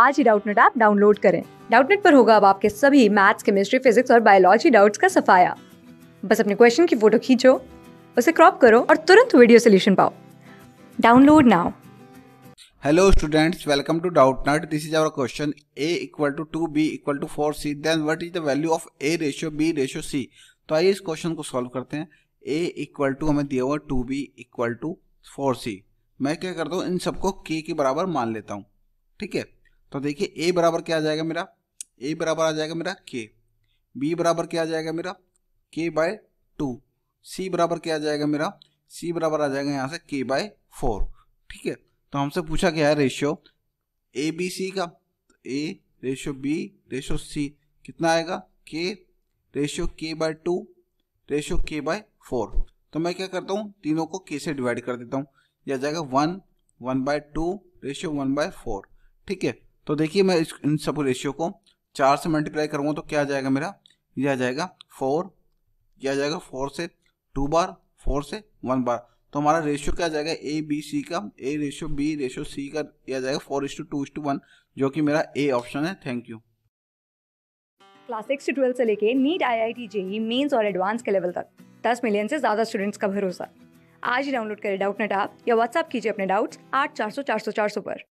आज ही Doubtnut app download करें डाउटनेट पर होगा अब आपके सभी मैथ्स केमिस्ट्री फिजिक्स और बायोलॉजी डाउट्स का सफाया बस अपने क्वेश्चन की फोटो खींचो उसे क्रॉप करो और तुरंत वीडियो सोल्यूशन पाओ download now hello students welcome to doubt welcome this is our question a equal to two b equal to four c then what is the value of a ratio b ratio c तो आइए इस question को solve करते हैं ए equal to हमें दिया हुआ two b equal to four c मैं क्या करता हूँ इन सबको के के बराबर मान लेता हूँ ठीक है तो देखिए ए बराबर क्या आ जाएगा मेरा ए बराबर आ जाएगा मेरा के बी बराबर क्या आ जाएगा मेरा के बाय टू सी बराबर क्या आ जाएगा मेरा सी बराबर आ जाएगा यहाँ से के बाय फोर ठीक है तो हमसे पूछा गया है रेशियो ए बी सी का a ratio b ratio c कितना आएगा k ratio k by two ratio k by four तो मैं क्या करता हूँ तीनों को के से डिवाइड कर देता हूँ यह आ जाएगा one one by two ratio one by four ठीक है तो देखिए मैं इस इन सब रेशियो को चार से मल्टीप्लाई करूँगा तो क्या आ जाएगा मेरा ये आ जाएगा फोर यह आ जाएगा फोर से टू बार फोर से वन बार तो हमारा रेशियो क्या आ जाएगा ए बी सी का a ratio b ratio c का यह आ जाएगा फोर इंस टू टू इंस वन जो कि मेरा ए ऑप्शन है थैंक यू क्लास सिक्स से ट्वेल्थ से लेके NEET I I T JEE Mains और एडवांस के लेवल तक दस मिलियन से ज़्यादा स्टूडेंट्स का भरोसा आज ही डाउनलोड करें डाउट नेट आप या व्हाट्सअप कीजिए अपने डाउट्स आठ चार सौ चार सौ चार सौ पर